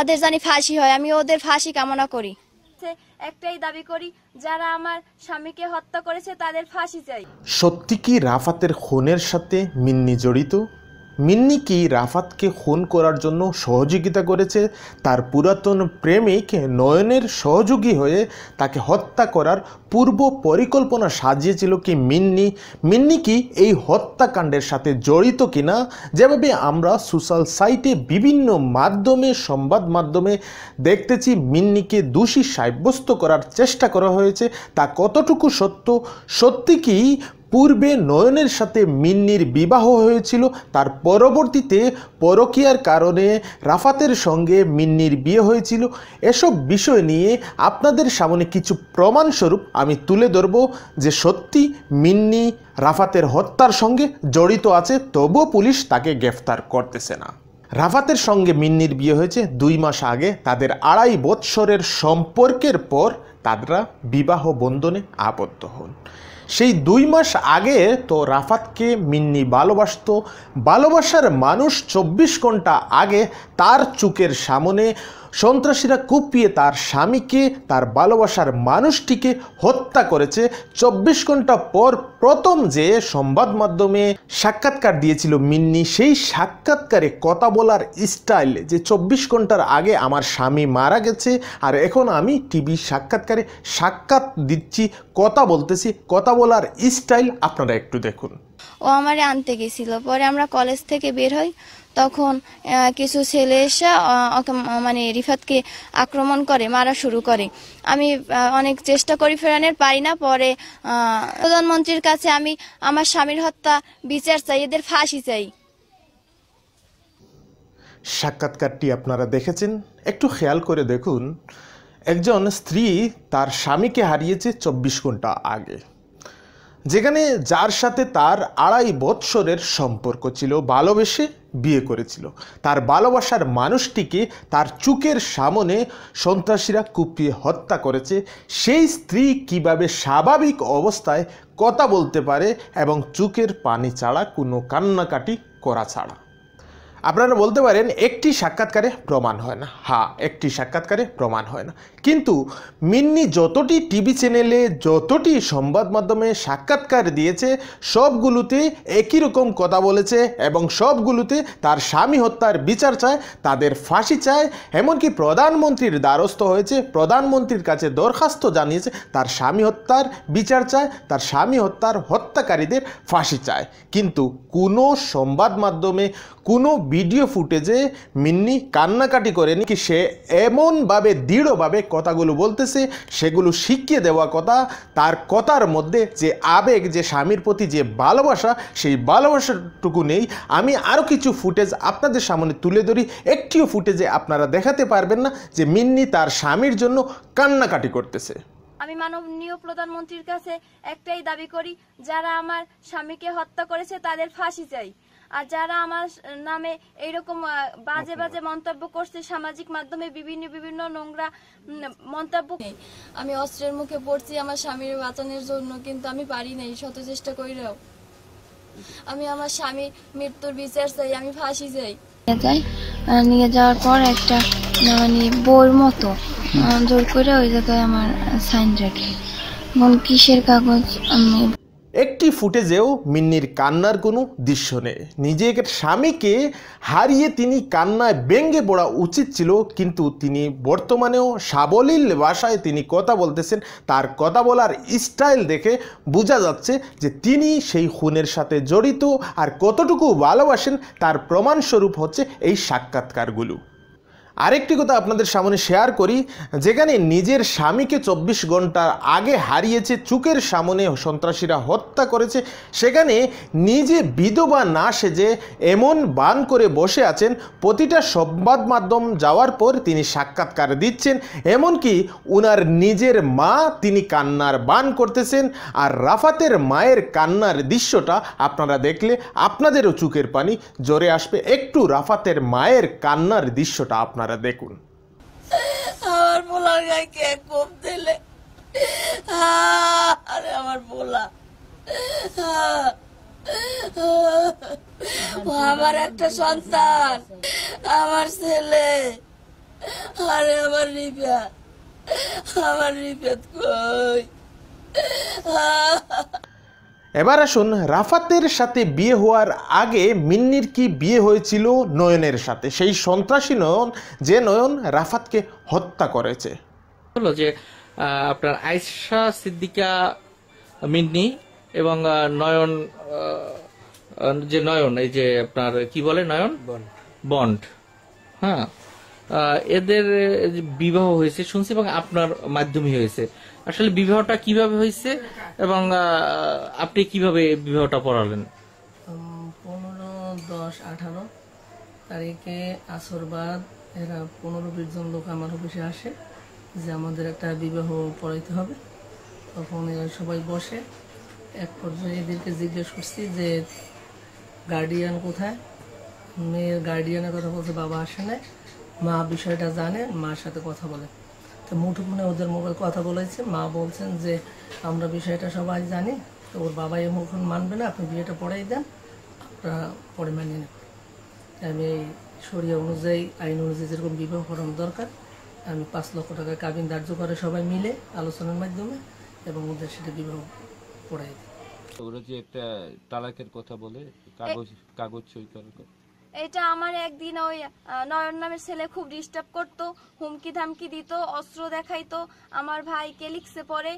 তাদের জানি ফাঁসি হয় আমি ওদের ফাঁসি কামনা করি একটাই দাবি করি যারা আমার স্বামীকে হত্যা করেছে তাদের ফাঁসি চাই সত্যি কি রাফাতের খুনের সাথে মিন্নি জড়িত মিন্নি কি রাফাতকে খুন করার জন্য সহযোগিতা করেছে তার পুরাতন প্রেমিক নয়নের সহযোগী হয়ে তাকে হত্যা করার পূর্ব পরিকল্পনা সাজিয়েছিল কি মিন্নি মিন্নি কি এই হত্যাকাণ্ডের সাথে জড়িত কিনা যেভাবে আমরা সোশ্যাল সাইটে বিভিন্ন মাধ্যমে সংবাদ মাধ্যমে দেখতেছি মিন্নিকে দোষী সাব্যস্ত করার চেষ্টা করা হয়েছে তা কতটুকু সত্য সত্যি কি পূর্বে নয়নের সাথে মিন্নির বিবাহ হয়েছিল তার পরবর্তীতে পরকীয়ার কারণে রাফাতের সঙ্গে মিন্নির বিয়ে হয়েছিল এসব বিষয় নিয়ে আপনাদের সামনে কিছু প্রমাণস্বরূপ আমি তুলে ধরব যে সত্যি মিন্নি রাফাতের হত্যার সঙ্গে জড়িত আছে তবুও পুলিশ তাকে গ্রেফতার করতেছে না রাফাতের সঙ্গে মিন্নির বিয়ে হয়েছে দুই মাস আগে তাদের আড়াই বৎসরের সম্পর্কের পর তারা বিবাহ বন্ধনে আবদ্ধ হন সেই দুই মাস আগে তো রাফাতকে মিন্নি ভালোবাসত ভালোবাসার মানুষ চব্বিশ ঘন্টা আগে তার চুকের সামনে সন্ত্রাসীরা কুপিয়ে তার স্বামীকে তার ভালোবাসার মানুষটিকে হত্যা করেছে চব্বিশ ঘন্টা পর প্রথম যে সংবাদ মাধ্যমে সাক্ষাৎকার দিয়েছিল মিন্নি সেই সাক্ষাৎকারে কথা বলার স্টাইল যে চব্বিশ ঘন্টার আগে আমার স্বামী মারা গেছে আর এখন আমি টিভি সাক্ষাৎকারে সাক্ষাৎ দিচ্ছি কথা বলতেছি কথা বলার স্টাইল আপনারা একটু দেখুন ও আমারে আনতে গেছিল পরে আমরা কলেজ থেকে বের হই তখন কিছু ছেলে এসে মানে রিফাতকে আক্রমণ করে মারা শুরু করে আমি অনেক চেষ্টা করি ফেরানের পারি না পরে প্রধানমন্ত্রীর কাছে আমি আমার স্বামীর হত্যা বিচার চাই এদের ফাঁসি চাই সাক্ষাৎকারটি আপনারা দেখেছেন একটু খেয়াল করে দেখুন একজন স্ত্রী তার স্বামীকে হারিয়েছে চব্বিশ ঘন্টা আগে যেখানে যার সাথে তার আড়াই বৎসরের সম্পর্ক ছিল ভালোবেসে বিয়ে করেছিল তার ভালোবাসার মানুষটিকে তার চুকের সামনে সন্ত্রাসীরা কুপিয়ে হত্যা করেছে সেই স্ত্রী কিভাবে স্বাভাবিক অবস্থায় কথা বলতে পারে এবং চুকের পানি ছাড়া কোনো কান্নাকাটি করা ছাড়া আপনারা বলতে পারেন একটি সাক্ষাৎকারে প্রমাণ হয় না হ্যাঁ একটি সাক্ষাৎকারে প্রমাণ হয় না কিন্তু মিন্নি যতটি টিভি চ্যানেলে যতটি সংবাদ মাধ্যমে সাক্ষাৎকার দিয়েছে সবগুলোতে একই রকম কথা বলেছে এবং সবগুলোতে তার স্বামী হত্যার বিচার চায় তাদের ফাঁসি চায় এমনকি প্রধানমন্ত্রীর দ্বারস্থ হয়েছে প্রধানমন্ত্রীর কাছে দরখাস্ত জানিয়েছে তার স্বামী হত্যার বিচার চায় তার স্বামী হত্যার হত্যাকারীদের ফাঁসি চায় কিন্তু কোনো সংবাদ মাধ্যমে কোনো ভিডিও ফুটেজে মিন্নি কান্নাকাটি করেনি কি সে এমনভাবে দৃঢ়ভাবে কথাগুলো বলতেছে সেগুলো শিখিয়ে দেওয়া কথা তার কথার মধ্যে যে আবেগ যে স্বামীর প্রতি যে ভালোবাসা সেই ভালোবাসাটুকু নেই আমি আরও কিছু ফুটেজ আপনাদের সামনে তুলে ধরি একটিও ফুটেজে আপনারা দেখাতে পারবেন না যে মিন্নি তার স্বামীর জন্য কান্নাকাটি করতেছে আমি মাননীয় প্রধানমন্ত্রীর কাছে একটাই দাবি করি যারা আমার স্বামীকে হত্যা করেছে তাদের ফাঁসি চাই আর যারা আমার নামে এইরকম বাজে বাজে মন্তব্য করছে সামাজিক মাধ্যমে বিভিন্ন বিভিন্ন নোংরা মন্তব্য আমি অস্ত্রের মুখে পড়ছি আমার স্বামীর বাঁচানোর জন্য কিন্তু আমি পারি নাই শত চেষ্টা করিলেও আমি আমার স্বামী মৃত্যুর বিচার চাই আমি ফাঁসি যাই যায় নিয়ে যাওয়ার পর একটা মানে বোর মতো জোর করে ওই জায়গায় আমার সাইন রাখি এবং কিসের কাগজ আমি একটি ফুটেজেও মিন্নির কান্নার কোনো দৃশ্য নেই নিজেকে স্বামীকে হারিয়ে তিনি কান্নায় ব্যঙ্গে পড়া উচিত ছিল কিন্তু তিনি বর্তমানেও সাবলীল ভাষায় তিনি কথা বলতেছেন তার কথা বলার স্টাইল দেখে বোঝা যাচ্ছে যে তিনি সেই খুনের সাথে জড়িত আর কতটুকু ভালোবাসেন তার প্রমাণস্বরূপ হচ্ছে এই সাক্ষাৎকারগুলো আরেকটি কথা আপনাদের সামনে শেয়ার করি যেখানে নিজের স্বামীকে চব্বিশ ঘন্টার আগে হারিয়েছে চুকের সামনে সন্ত্রাসীরা হত্যা করেছে সেখানে নিজে বিধবা না সেজে এমন বান করে বসে আছেন প্রতিটা সংবাদ মাধ্যম যাওয়ার পর তিনি সাক্ষাৎকার দিচ্ছেন এমনকি উনার নিজের মা তিনি কান্নার বান করতেছেন আর রাফাতের মায়ের কান্নার দৃশ্যটা আপনারা দেখলে আপনাদেরও চুকের পানি জোরে আসবে একটু রাফাতের মায়ের কান্নার দৃশ্যটা আপনার আপনারা দেখুন আমার পোলার গায়ে কে কোপ দিলে আরে আমার পোলা আমার একটা সন্তান আমার ছেলে আরে আমার রিপা আমার রিপেত কই এবার আসুন রাফাতের সাথে বিয়ে হওয়ার আগে মিন্নির কি বিয়ে হয়েছিল নয়নের সাথে সেই সন্ত্রাসী নয়ন যে নয়ন রাফাতকে হত্যা করেছে হলো যে আপনার আয়েশা সিদ্দিকা মিন্নি এবং নয়ন যে নয়ন এই যে আপনার কি বলে নয়ন বন্ড হ্যাঁ এদের বিবাহ হয়েছে শুনছি এবং আপনার মাধ্যমে হয়েছে আসলে বিবাহটা কিভাবে হয়েছে এবং আপনি কিভাবে বিবাহটা পড়ালেন পনেরো দশ আঠারো তারিখে বাদ এরা পনেরো বিশ জন লোক আমার অফিসে আসে যে আমাদের একটা বিবাহ পড়াইতে হবে তখন এরা সবাই বসে এক পর্যায়ে এদেরকে জিজ্ঞেস করছি যে গার্ডিয়ান কোথায় মেয়ের গার্ডিয়ানের কথা বলতে বাবা আসে নেয় মা বিষয়টা জানে মার সাথে কথা বলে তো মুঠোফোনে ওদের মোবাইল কথা বলেছে মা বলছেন যে আমরা বিষয়টা সবাই জানি তো ওর বাবাই মুখন মানবে না আপনি বিয়েটা পড়াই দেন আপনারা পরে মানিয়ে নেন আমি এই সরিয়া অনুযায়ী আইন অনুযায়ী যেরকম বিবাহ করানো দরকার আমি পাঁচ লক্ষ টাকা কাবিন ধার্য করে সবাই মিলে আলোচনার মাধ্যমে এবং ওদের সেটা বিবাহ পড়াই দিই ওরা যে একটা তালাকের কথা বলে কাগজ কাগজ সই করার কথা এটা আমার একদিন ওই নয়ন নামের ছেলে খুব ডিস্টার্ব করতো হুমকি ধামকি দিত অস্ত্র দেখাইতো আমার ভাই লিখছে পরে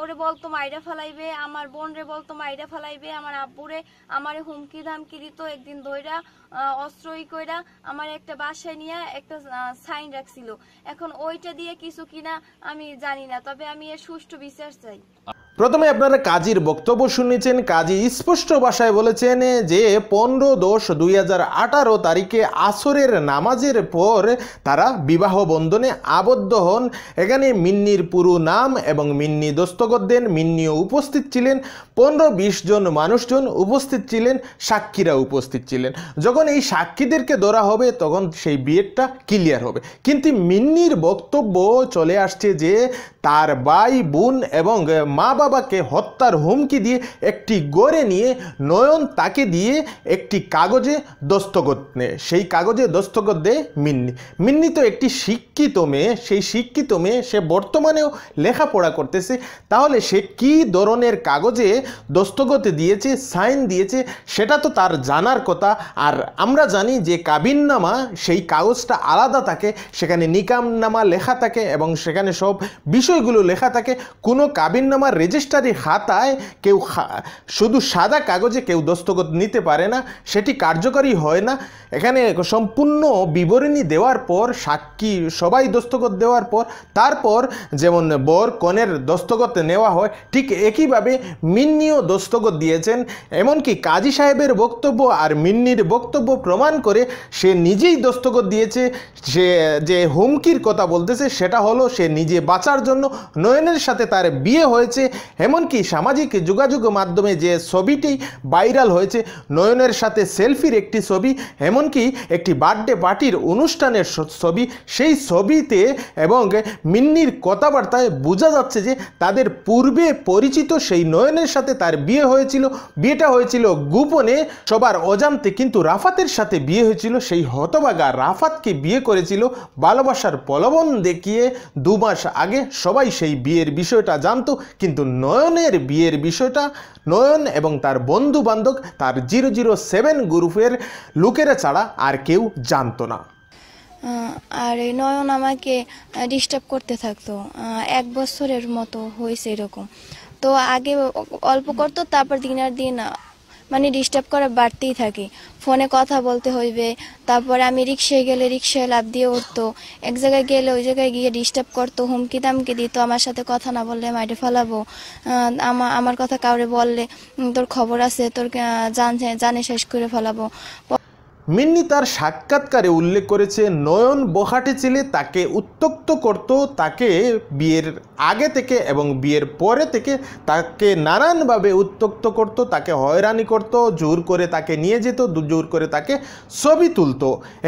ওরে বলতো মাইরা ফালাইবে আমার বোন রে বলতো মাইরা ফালাইবে আমার আব্বুরে আমারে হুমকি ধামকি দিত একদিন অস্ত্র অস্ত্রই কইরা আমার একটা বাসায় নিয়ে একটা সাইন রাখছিল এখন ওইটা দিয়ে কিছু কিনা আমি জানি না তবে আমি এর সুষ্ঠু বিচার চাই প্রথমে আপনারা কাজীর বক্তব্য শুনেছেন কাজী স্পষ্ট ভাষায় বলেছেন যে পনেরো দশ দুই হাজার তারিখে আসরের নামাজের পর তারা বিবাহ বন্ধনে আবদ্ধ হন এখানে মিন্নির পুরু নাম এবং মিন্নি দস্তগত দেন মিন্নিও উপস্থিত ছিলেন পনেরো বিশ জন মানুষজন উপস্থিত ছিলেন সাক্ষীরা উপস্থিত ছিলেন যখন এই সাক্ষীদেরকে ধরা হবে তখন সেই বিয়েরটা ক্লিয়ার হবে কিন্তু মিন্নির বক্তব্য চলে আসছে যে তার ভাই বোন এবং মা বাবাকে হত্যার হুমকি দিয়ে একটি গড়ে নিয়ে নয়ন তাকে দিয়ে একটি কাগজে দস্তগত নেয় সেই কাগজে দস্তগত দেয় মিন্নি মিন্নি তো একটি শিক্ষিত মেয়ে সেই শিক্ষিত মেয়ে সে বর্তমানেও লেখাপড়া করতেছে তাহলে সে কি ধরনের কাগজে দস্তগত দিয়েছে সাইন দিয়েছে সেটা তো তার জানার কথা আর আমরা জানি যে কাবিননামা সেই কাগজটা আলাদা থাকে সেখানে নিকামনামা লেখা থাকে এবং সেখানে সব বিষয় বিষয়গুলো লেখা থাকে কোনো কাবিননামার রেজিস্টারি খাতায় কেউ শুধু সাদা কাগজে কেউ দস্তখত নিতে পারে না সেটি কার্যকরী হয় না এখানে সম্পূর্ণ বিবরণী দেওয়ার পর সাক্ষী সবাই দস্তখত দেওয়ার পর তারপর যেমন বর কনের দস্তখত নেওয়া হয় ঠিক একইভাবে মিন্নিও দস্তখত দিয়েছেন এমনকি কাজী সাহেবের বক্তব্য আর মিন্নির বক্তব্য প্রমাণ করে সে নিজেই দস্তখত দিয়েছে সে যে হুমকির কথা বলতেছে সেটা হলো সে নিজে বাঁচার জন্য জন্য নয়নের সাথে তার বিয়ে হয়েছে এমনকি সামাজিক যোগাযোগ মাধ্যমে যে ছবিটি ভাইরাল হয়েছে নয়নের সাথে সেলফির একটি ছবি এমনকি একটি বার্থডে পার্টির অনুষ্ঠানের ছবি সেই ছবিতে এবং মিন্নির কথাবার্তায় বোঝা যাচ্ছে যে তাদের পূর্বে পরিচিত সেই নয়নের সাথে তার বিয়ে হয়েছিল বিয়েটা হয়েছিল গোপনে সবার অজান্তে কিন্তু রাফাতের সাথে বিয়ে হয়েছিল সেই হতবাগা রাফাতকে বিয়ে করেছিল ভালোবাসার প্রলোভন দেখিয়ে দু মাস আগে সবাই সেই বিয়ের বিষয়টা জানতো কিন্তু নয়নের বিয়ের বিষয়টা নয়ন এবং তার বন্ধু বান্ধব তার জিরো জিরো সেভেন গ্রুপের লোকেরা ছাড়া আর কেউ জানতো না আর এই নয়ন আমাকে ডিস্টার্ব করতে থাকতো এক বছরের মতো হয়েছে এরকম তো আগে অল্প করতো তারপর দিন আর দিন মানে ডিস্টার্ব করা বাড়তেই থাকে ফোনে কথা বলতে হইবে তারপরে আমি রিক্সায় গেলে রিক্সায় লাভ দিয়ে উঠতো এক জায়গায় গেলে ওই জায়গায় গিয়ে ডিস্টার্ব করতো হুমকি তামকি দিত আমার সাথে কথা না বললে মাইটে ফেলাবো আমার কথা কাউরে বললে তোর খবর আছে তোর জান জানে শেষ করে ফেলাবো মিন্নি তার সাক্ষাৎকারে উল্লেখ করেছে নয়ন বহাটে ছেলে তাকে উত্তক্ত করত তাকে বিয়ের আগে থেকে এবং বিয়ের পরে থেকে তাকে নানানভাবে উত্তক্ত করত তাকে হয়রানি করত জোর করে তাকে নিয়ে যেত জোর করে তাকে ছবি তুলত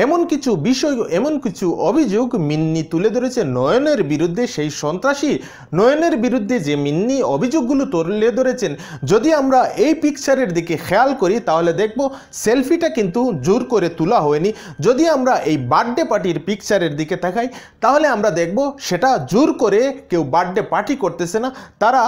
এমন কিছু বিষয় এমন কিছু অভিযোগ মিন্নি তুলে ধরেছে নয়নের বিরুদ্ধে সেই সন্ত্রাসী নয়নের বিরুদ্ধে যে মিন্নি অভিযোগগুলো তুলে ধরেছেন যদি আমরা এই পিকচারের দিকে খেয়াল করি তাহলে দেখব সেলফিটা কিন্তু জোর করে তোলা হয়নি যদি আমরা এই বার্থডে পার্টির পিকচারের দিকে তাকাই তাহলে আমরা দেখব সেটা জোর করে কেউ বার্থডে পার্টি করতেছে না তারা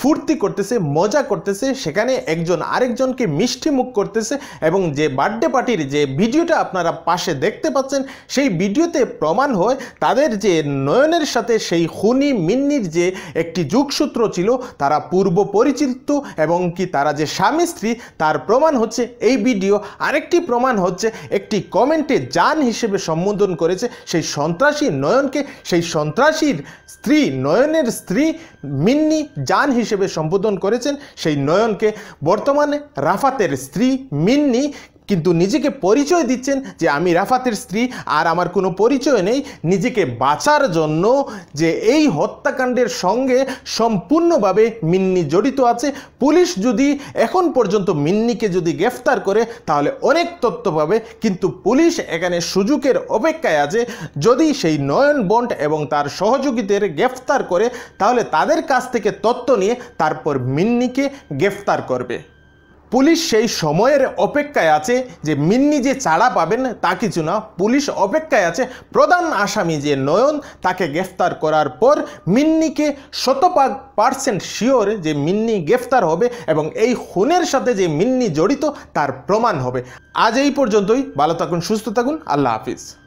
ফুর্তি করতেছে মজা করতেছে সেখানে একজন আরেকজনকে মিষ্টি মুখ করতেছে এবং যে বার্থডে পার্টির যে ভিডিওটা আপনারা পাশে দেখতে পাচ্ছেন সেই ভিডিওতে প্রমাণ হয় তাদের যে নয়নের সাথে সেই হুনি মিন্নির যে একটি যুগসূত্র ছিল তারা পূর্ব পরিচিত এবং কি তারা যে স্বামী স্ত্রী তার প্রমাণ হচ্ছে এই ভিডিও আরেকটি প্রমাণ হচ্ছে একটি কমেন্টে যান হিসেবে সম্বোধন করেছে সেই সন্ত্রাসী নয়নকে সেই সন্ত্রাসীর স্ত্রী নয়নের স্ত্রী মিন্নি যান খান হিসেবে সম্বোধন করেছেন সেই নয়নকে বর্তমানে রাফাতের স্ত্রী মিন্নি কিন্তু নিজেকে পরিচয় দিচ্ছেন যে আমি রাফাতের স্ত্রী আর আমার কোনো পরিচয় নেই নিজেকে বাঁচার জন্য যে এই হত্যাকাণ্ডের সঙ্গে সম্পূর্ণভাবে মিন্নি জড়িত আছে পুলিশ যদি এখন পর্যন্ত মিন্নিকে যদি গ্রেফতার করে তাহলে অনেক তথ্য পাবে কিন্তু পুলিশ এখানে সুযোগের অপেক্ষায় আছে যদি সেই নয়ন বন্ড এবং তার সহযোগীদের গ্রেফতার করে তাহলে তাদের কাছ থেকে তথ্য নিয়ে তারপর মিন্নিকে গ্রেফতার করবে পুলিশ সেই সময়ের অপেক্ষায় আছে যে মিন্নি যে চাড়া পাবেন তা কিছু না পুলিশ অপেক্ষায় আছে প্রধান আসামি যে নয়ন তাকে গ্রেফতার করার পর মিন্নিকে শতভাগ পার্সেন্ট শিওর যে মিন্নি গ্রেফতার হবে এবং এই খুনের সাথে যে মিন্নি জড়িত তার প্রমাণ হবে আজ এই পর্যন্তই ভালো থাকুন সুস্থ থাকুন আল্লাহ হাফিজ